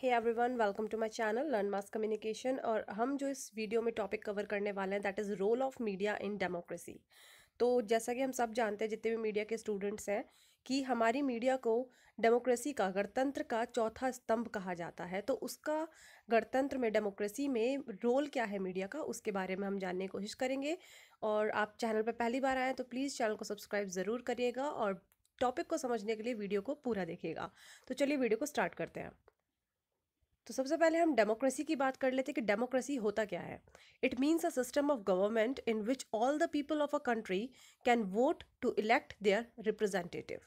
Hey one welcome to my channel learn mass communication और हम जो इस वीडियो में टॉपिक कवर करने वाले हैं that is role of media in democracy तो जैसा कि हम सब जानते हैं जितने भी मीडिया के स्टूडेंट्स हैं कि हमारी मीडिया को डेमोक्रेसी का गणतंत्र का चौथा स्तंभ कहा जाता है तो उसका गणतंत्र में डेमोक्रेसी में रोल क्या है मीडिया का उसके बारे में हम जानने की कोशिश करेंगे और आप चैनल पर पहली बार आएँ तो प्लीज़ चैनल को सब्सक्राइब ज़रूर करिएगा और टॉपिक को समझने के लिए वीडियो को पूरा देखिएगा तो चलिए वीडियो को स्टार्ट करते हैं तो सबसे पहले हम डेमोक्रेसी की बात कर लेते हैं कि डेमोक्रेसी होता क्या है it means a system of government in which all the people of a country can vote to elect their representative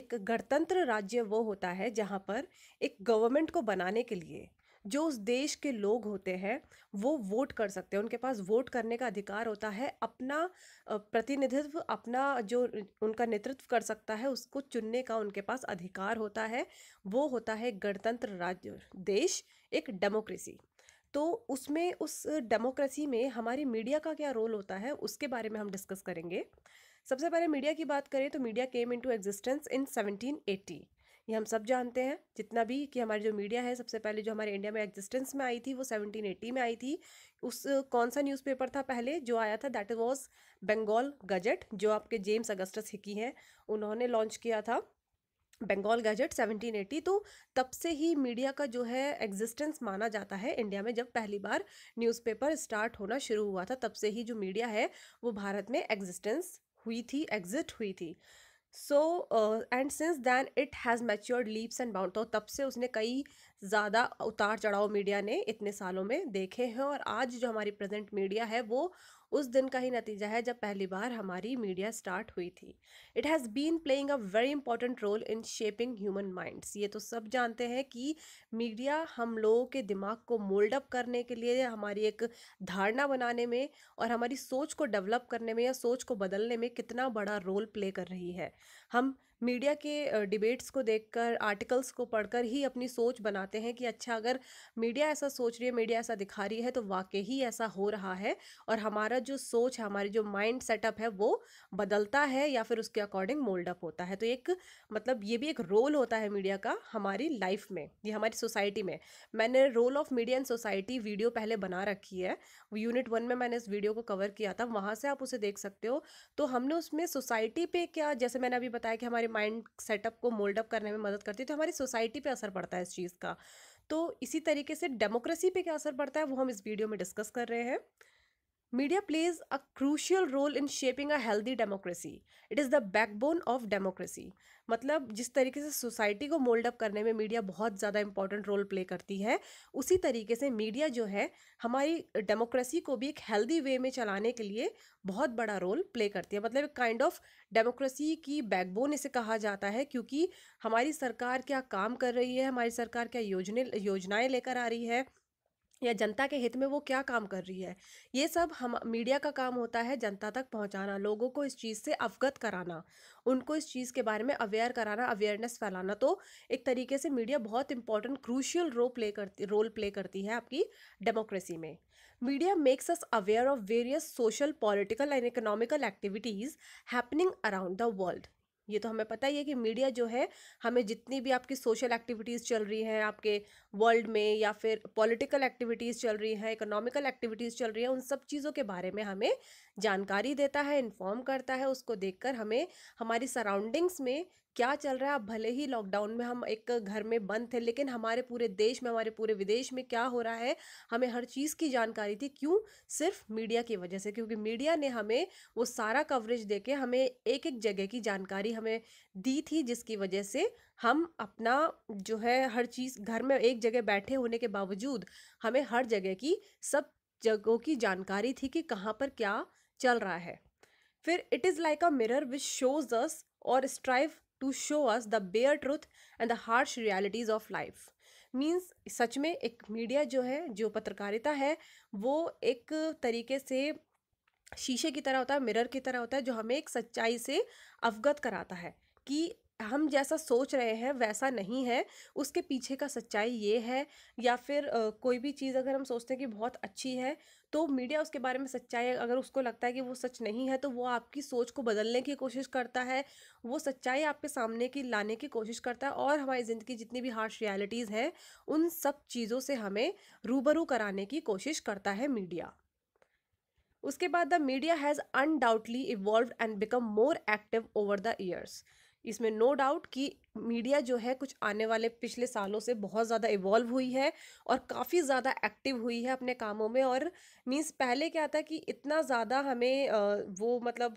एक गणतंत्र राज्य वो होता है जहाँ पर एक गवर्नमेंट को बनाने के लिए जो उस देश के लोग होते हैं वो वोट कर सकते हैं उनके पास वोट करने का अधिकार होता है अपना प्रतिनिधित्व अपना जो उनका नेतृत्व कर सकता है उसको चुनने का उनके पास अधिकार होता है वो होता है गणतंत्र राज्य देश एक डेमोक्रेसी तो उसमें उस डेमोक्रेसी में हमारी मीडिया का क्या रोल होता है उसके बारे में हम डिस्कस करेंगे सबसे पहले मीडिया की बात करें तो media came into existence in 1780 ये हम सब जानते हैं जितना भी कि हमारी जो मीडिया है सबसे पहले जो हमारे इंडिया में एग्जिस्टेंस में आई थी वो सेवनटीन एटी में आई थी उस कौन सा न्यूज़पेपर था पहले जो आया था दैट वॉज बंगाल गजट जो आपके जेम्स अगस्टस हिकी हैं उन्होंने लॉन्च किया था बंगाल गैजेट 1780 तो तब से ही मीडिया का जो है एग्जिस्टेंस माना जाता है इंडिया में जब पहली बार न्यूज़पेपर स्टार्ट होना शुरू हुआ था तब से ही जो मीडिया है वो भारत में एग्जिस्टेंस हुई थी एग्ज़िट हुई थी so and since then it has matured leaps and bound तो तब से उसने कई ज़्यादा उतार चढ़ाव मीडिया ने इतने सालों में देखे हैं और आज जो हमारी प्रेजेंट मीडिया है वो उस दिन का ही नतीजा है जब पहली बार हमारी मीडिया स्टार्ट हुई थी it has been playing a very important role in shaping human minds ये तो सब जानते हैं कि मीडिया हम लोगों के दिमाग को मोल्ड अप करने के लिए हमारी एक धारणा बनाने में और हमारी सोच को डेवलप करने में या सोच को बदलने में कितना बड़ा रोल प्ले कर रही है हम मीडिया के डिबेट्स को देखकर आर्टिकल्स को पढ़कर ही अपनी सोच बनाते हैं कि अच्छा अगर मीडिया ऐसा सोच रही है मीडिया ऐसा दिखा रही है तो वाकई ही ऐसा हो रहा है और हमारा जो सोच है हमारी जो माइंड सेटअप है वो बदलता है या फिर उसके अकॉर्डिंग मोल्डअप होता है तो एक मतलब ये भी एक रोल होता है मीडिया का हमारी लाइफ में ये हमारी सोसाइटी में मैंने role of media and society video पहले बना रखी है यूनिट वन में मैंने इस वीडियो को कवर किया था वहाँ से आप उसे देख सकते हो तो हमने उसमें सोसाइटी पे क्या जैसे मैंने अभी बताया कि हमारे माइंड सेटअप को मोल्डअप करने में मदद करती है तो हमारी सोसाइटी पे असर पड़ता है इस चीज़ का तो इसी तरीके से डेमोक्रेसी पे क्या असर पड़ता है वो हम इस वीडियो में डिस्कस कर रहे हैं Media plays a crucial role in shaping a healthy democracy. It is the backbone of democracy. मतलब जिस तरीके से सोसाइटी को मोल्ड अप करने में मीडिया बहुत ज़्यादा इंपॉर्टेंट रोल प्ले करती है उसी तरीके से मीडिया जो है हमारी डेमोक्रेसी को भी एक हेल्दी वे में चलाने के लिए बहुत बड़ा रोल प्ले करती है मतलब एक काइंड ऑफ डेमोक्रेसी की बैकबोन इसे कहा जाता है क्योंकि हमारी सरकार क्या काम कर रही है हमारी सरकार क्या योजने योजनाएँ लेकर आ रही है या जनता के हित में वो क्या काम कर रही है ये सब हम मीडिया का काम होता है जनता तक पहुंचाना लोगों को इस चीज़ से अवगत कराना उनको इस चीज़ के बारे में अवेयर कराना अवेयरनेस फैलाना तो एक तरीके से मीडिया बहुत इंपॉर्टेंट क्रूशियल रोल प्ले करती रोल प्ले करती है आपकी डेमोक्रेसी में media makes us aware of various social political and economical activities happening around the world ये तो हमें पता ही है कि मीडिया जो है हमें जितनी भी आपकी सोशल एक्टिविटीज़ चल रही हैं आपके वर्ल्ड में या फिर पॉलिटिकल एक्टिविटीज़ चल रही हैं इकोनॉमिकल एक्टिविटीज़ चल रही हैं उन सब चीज़ों के बारे में हमें जानकारी देता है इन्फॉर्म करता है उसको देखकर हमें हमारी सराउंडिंग्स में क्या चल रहा है अब भले ही लॉकडाउन में हम एक घर में बंद थे लेकिन हमारे पूरे देश में हमारे पूरे विदेश में क्या हो रहा है हमें हर चीज़ की जानकारी थी क्यों सिर्फ मीडिया की वजह से क्योंकि मीडिया ने हमें वो सारा कवरेज देके हमें एक एक जगह की जानकारी हमें दी थी जिसकी वजह से हम अपना जो है हर चीज़ घर में एक जगह बैठे होने के बावजूद हमें हर जगह की सब जगहों की जानकारी थी कि कहाँ पर क्या चल रहा है फिर it is like a mirror which shows us और strive to show us the bare truth and the harsh realities of life means सच में एक मीडिया जो है जो पत्रकारिता है वो एक तरीके से शीशे की तरह होता है मिरर की तरह होता है जो हमें एक सच्चाई से अवगत कराता है कि हम जैसा सोच रहे हैं वैसा नहीं है उसके पीछे का सच्चाई ये है या फिर आ, कोई भी चीज़ अगर हम सोचते हैं कि बहुत अच्छी है तो मीडिया उसके बारे में सच्चाई अगर उसको लगता है कि वो सच नहीं है तो वो आपकी सोच को बदलने की कोशिश करता है वो सच्चाई आपके सामने की लाने की कोशिश करता है और हमारी ज़िंदगी जितनी भी हार्श रियलिटीज़ हैं उन सब चीज़ों से हमें रूबरू कराने की कोशिश करता है मीडिया उसके बाद the media has undoubtedly evolve and become more active over the years इसमें नो डाउट कि मीडिया जो है कुछ आने वाले पिछले सालों से बहुत ज़्यादा इवॉल्व हुई है और काफ़ी ज़्यादा एक्टिव हुई है अपने कामों में और मीन्स पहले क्या था कि इतना ज़्यादा हमें वो मतलब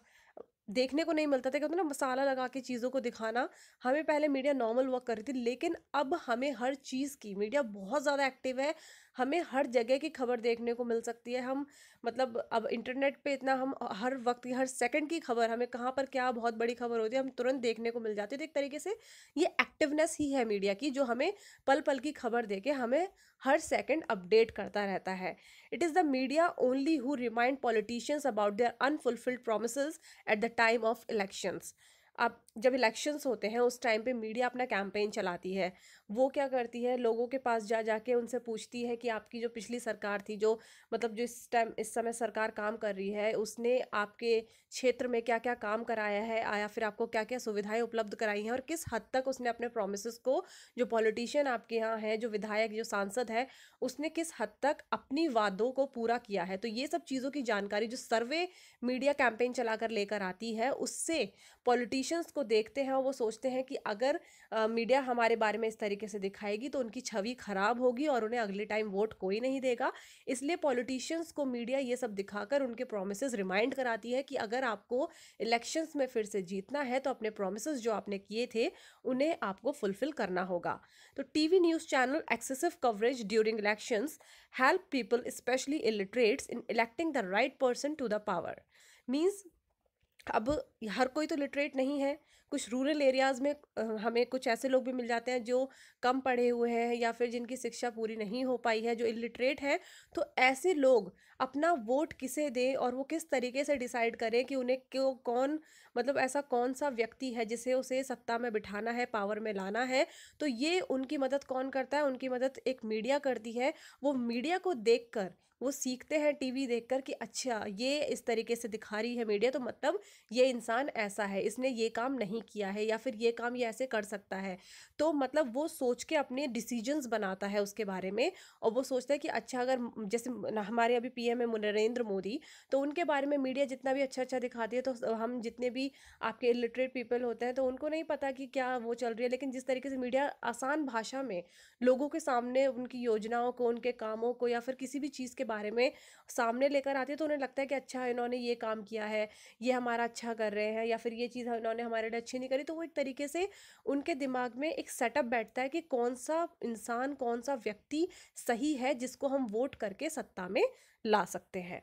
देखने को नहीं मिलता था कहते ना मसाला लगा के चीज़ों को दिखाना हमें पहले मीडिया नॉर्मल वर्क कर रही थी लेकिन अब हमें हर चीज़ की मीडिया बहुत ज़्यादा एक्टिव है हमें हर जगह की खबर देखने को मिल सकती है हम मतलब अब इंटरनेट पे इतना हम हर वक्त की हर सेकंड की खबर हमें कहाँ पर क्या बहुत बड़ी खबर होती है हम तुरंत देखने को मिल जाती है तो एक तरीके से ये एक्टिवनेस ही है मीडिया की जो हमें पल पल की खबर दे के हमें हर सेकेंड अपडेट करता रहता है it is the media only who remind politicians about their unfulfilled promise at the time of elections. Up जब इलेक्शंस होते हैं उस टाइम पे मीडिया अपना कैंपेन चलाती है वो क्या करती है लोगों के पास जा जाके उनसे पूछती है कि आपकी जो पिछली सरकार थी जो मतलब जो इस टाइम इस समय सरकार काम कर रही है उसने आपके क्षेत्र में क्या क्या काम कराया है या फिर आपको क्या क्या सुविधाएं उपलब्ध कराई हैं और किस हद तक उसने अपने प्रोमिस को जो पॉलिटिशियन आपके यहाँ हैं जो विधायक जो सांसद है उसने किस हद तक अपनी वादों को पूरा किया है तो ये सब चीज़ों की जानकारी जो सर्वे मीडिया कैंपेन चला लेकर आती है उससे पॉलिटिशियंस को देखते हैं और वो सोचते हैं कि अगर मीडिया हमारे बारे में इस तरीके से दिखाएगी तो उनकी छवि खराब होगी और उन्हें अगले टाइम वोट कोई नहीं देगा इसलिए पॉलिटिशियंस को मीडिया ये सब दिखाकर उनके प्रोमिस रिमाइंड कराती है कि अगर आपको इलेक्शंस में फिर से जीतना है तो अपने प्रोमिस जो आपने किए थे उन्हें आपको फुलफिल करना होगा तो the news channel excessive coverage during elections help people especially illiterates in electing the right person to the power means अब हर कोई तो लिटरेट नहीं है कुछ रूरल एरियाज़ में हमें कुछ ऐसे लोग भी मिल जाते हैं जो कम पढ़े हुए हैं या फिर जिनकी शिक्षा पूरी नहीं हो पाई है जो इलिटरेट हैं तो ऐसे लोग अपना वोट किसे दें और वो किस तरीके से डिसाइड करें कि उन्हें क्यों कौन मतलब ऐसा कौन सा व्यक्ति है जिसे उसे सत्ता में बिठाना है पावर में लाना है तो ये उनकी मदद कौन करता है उनकी मदद एक मीडिया करती है वो मीडिया को देख कर वो सीखते हैं टीवी देखकर कि अच्छा ये इस तरीके से दिखा रही है मीडिया तो मतलब ये इंसान ऐसा है इसने ये काम नहीं किया है या फिर ये काम ये ऐसे कर सकता है तो मतलब वो सोच के अपने डिसीजंस बनाता है उसके बारे में और वो सोचता है कि अच्छा अगर जैसे हमारे अभी पी पीएम है नरेंद्र मोदी तो उनके बारे में मीडिया जितना भी अच्छा अच्छा दिखाती है तो हम जितने भी आपके इलिटरेट पीपल होते हैं तो उनको नहीं पता कि क्या वो चल रही है लेकिन जिस तरीके से मीडिया आसान भाषा में लोगों के सामने उनकी योजनाओं को उनके कामों को या फिर किसी भी चीज़ के बारे में सामने लेकर आती है तो उन्हें लगता है कि अच्छा इन्होंने ये काम किया है ये हमारा अच्छा कर रहे हैं या फिर ये चीज़ इन्होंने हमारे लिए अच्छी नहीं करी तो वो एक तरीके से उनके दिमाग में एक सेटअप बैठता है कि कौन सा इंसान कौन सा व्यक्ति सही है जिसको हम वोट करके सत्ता में ला ला सकते हैं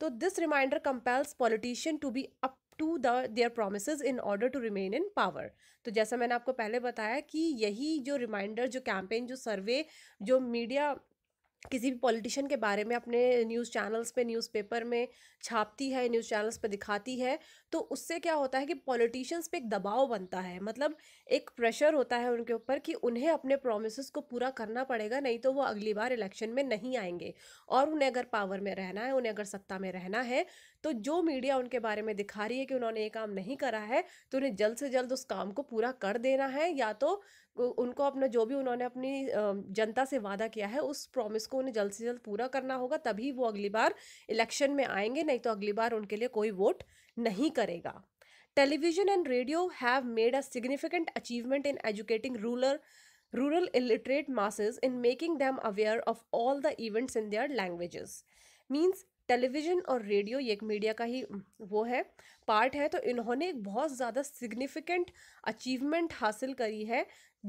तो this reminder compels politician to be up to the their promise in order to remain in power तो जैसा मैंने आपको पहले बताया कि यही जो रिमाइंडर जो कैंपेन जो सर्वे जो मीडिया किसी भी पॉलिटिशियन के बारे में अपने न्यूज़ चैनल्स पे न्यूज़पेपर में छापती है न्यूज़ चैनल्स पे दिखाती है तो उससे क्या होता है कि पॉलिटिशियंस पे एक दबाव बनता है मतलब एक प्रेशर होता है उनके ऊपर कि उन्हें अपने प्रोमिस को पूरा करना पड़ेगा नहीं तो वो अगली बार इलेक्शन में नहीं आएंगे और उन्हें अगर पावर में रहना है उन्हें अगर सत्ता में रहना है तो जो मीडिया उनके बारे में दिखा रही है कि उन्होंने ये काम नहीं करा है तो उन्हें जल्द से जल्द उस काम को पूरा कर देना है या तो उनको अपना जो भी उन्होंने अपनी जनता से वादा किया है उस प्रॉमिस को उन्हें जल्द से जल्द पूरा करना होगा तभी वो अगली बार इलेक्शन में आएंगे नहीं तो अगली बार उनके लिए कोई वोट नहीं करेगा television and radio have made a significant achievement in educating rural rural illiterate masses in making them aware of all the events in their languages means television और रेडियो ये एक मीडिया का ही वो है पार्ट है तो इन्होंने एक बहुत ज़्यादा सिग्निफिकेंट अचीवमेंट हासिल करी है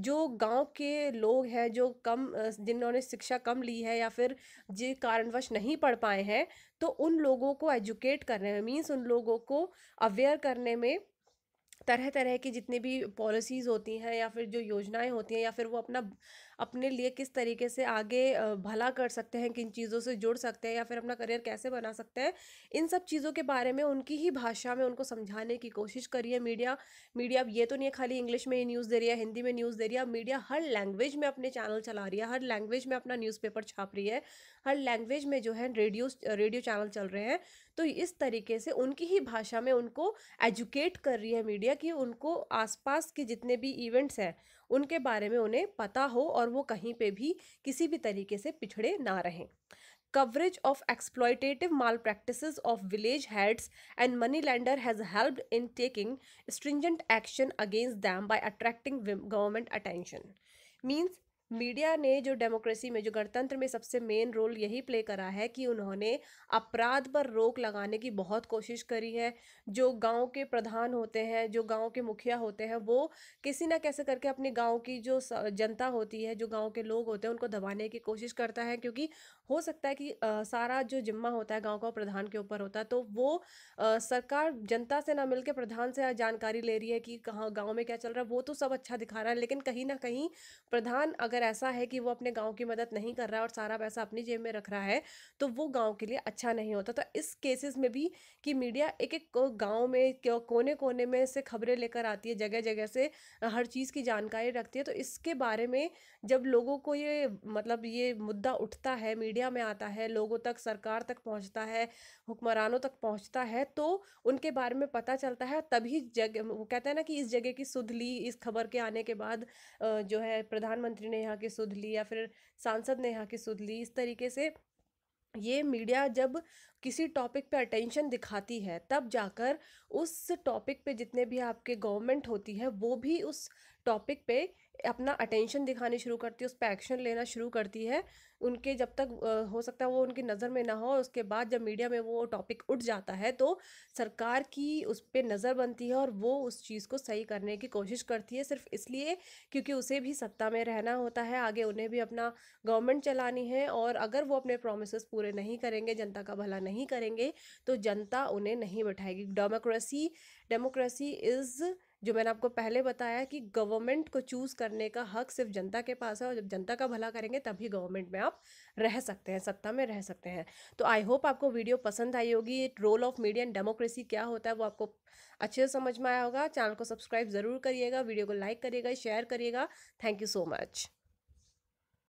जो गांव के लोग हैं जो कम जिन्होंने शिक्षा कम ली है या फिर जे कारणवश नहीं पढ़ पाए हैं तो उन लोगों को एजुकेट करने में मीन्स उन लोगों को अवेयर करने में तरह तरह की जितनी भी पॉलिसीज़ होती हैं या फिर जो योजनाएं होती हैं या फिर वो अपना अपने लिए किस तरीके से आगे भला कर सकते हैं किन चीज़ों से जुड़ सकते हैं या फिर अपना करियर कैसे बना सकते हैं इन सब चीज़ों के बारे में उनकी ही भाषा में उनको समझाने की कोशिश करिए मीडिया मीडिया अब ये तो नहीं है खाली इंग्लिश में ही न्यूज़ दे रही है हिंदी में न्यूज़ दे रही है मीडिया हर लैंग्वेज में अपने चैनल चला रही है हर लैंग्वेज में अपना न्यूज़पेपर छाप रही है हर लैंग्वेज में जो है रेडियो रेडियो चैनल चल रहे हैं तो इस तरीके से उनकी ही भाषा में उनको एजुकेट कर रही है मीडिया कि उनको आसपास के जितने भी इवेंट्स हैं उनके बारे में उन्हें पता हो और वो कहीं पे भी किसी भी तरीके से पिछड़े ना रहें coverage of exploitative malpractice of village heads and money lender has help in taking stringent action against them by attracting government attention means media ने जो डेमोक्रेसी में जो गणतंत्र में सबसे मेन रोल यही प्ले करा है कि उन्होंने अपराध पर रोक लगाने की बहुत कोशिश करी है जो गांव के प्रधान होते हैं जो गांव के मुखिया होते हैं वो किसी ना कैसे करके अपने गांव की जो जनता होती है जो गांव के लोग होते हैं उनको दबाने की कोशिश करता है क्योंकि हो सकता है कि आ, सारा जो जिम्मा होता है गाँव का प्रधान के ऊपर होता है तो वो आ, सरकार जनता से ना मिलकर प्रधान से जानकारी ले रही है कि कहाँ गाँव में क्या चल रहा है वो तो सब अच्छा दिखा रहा है लेकिन कहीं ना कहीं प्रधान अगर अगर ऐसा है कि वो अपने गांव की मदद नहीं कर रहा है और सारा पैसा अपनी जेब में रख रहा है तो वो गांव के लिए अच्छा नहीं होता तो इस केसेस में भी कि मीडिया एक एक गांव में कोने कोने में से खबरें लेकर आती है जगह जगह से हर चीज़ की जानकारी रखती है तो इसके बारे में जब लोगों को ये मतलब ये मुद्दा उठता है मीडिया में आता है लोगों तक सरकार तक पहुँचता है हुक्मरानों तक पहुँचता है तो उनके बारे में पता चलता है तभी जगह वो कहते हैं ना कि इस जगह की सुध ली इस खबर के आने के बाद जो है प्रधानमंत्री ने यहाँ यहाँ की सुध ली या फिर सांसद ने यहाँ की सुध ली इस तरीके से ये मीडिया जब किसी टॉपिक पे अटेंशन दिखाती है तब जाकर उस टॉपिक पे जितने भी आपके गवर्नमेंट होती है वो भी उस टॉपिक पे अपना अटेंशन दिखानी शुरू करती है उस पर एक्शन लेना शुरू करती है उनके जब तक हो सकता है वो उनकी नज़र में ना हो उसके बाद जब मीडिया में वो टॉपिक उठ जाता है तो सरकार की उस पर नज़र बनती है और वो उस चीज़ को सही करने की कोशिश करती है सिर्फ इसलिए क्योंकि उसे भी सत्ता में रहना होता है आगे उन्हें भी अपना गवर्नमेंट चलानी है और अगर वो अपने प्रोमिस पूरे नहीं करेंगे जनता का भला नहीं करेंगे तो जनता उन्हें नहीं बैठाएगी डेमोक्रेसी डेमोक्रेसी इज़ जो मैंने आपको पहले बताया कि गवर्नमेंट को चूज़ करने का हक सिर्फ जनता के पास है और जब जनता का भला करेंगे तभी गवर्नमेंट में आप रह सकते हैं सत्ता में रह सकते हैं तो आई होप आपको वीडियो पसंद आई होगी role of media and democracy क्या होता है वो आपको अच्छे से समझ में आया होगा चैनल को सब्सक्राइब ज़रूर करिएगा वीडियो को लाइक करिएगा शेयर करिएगा थैंक यू सो मच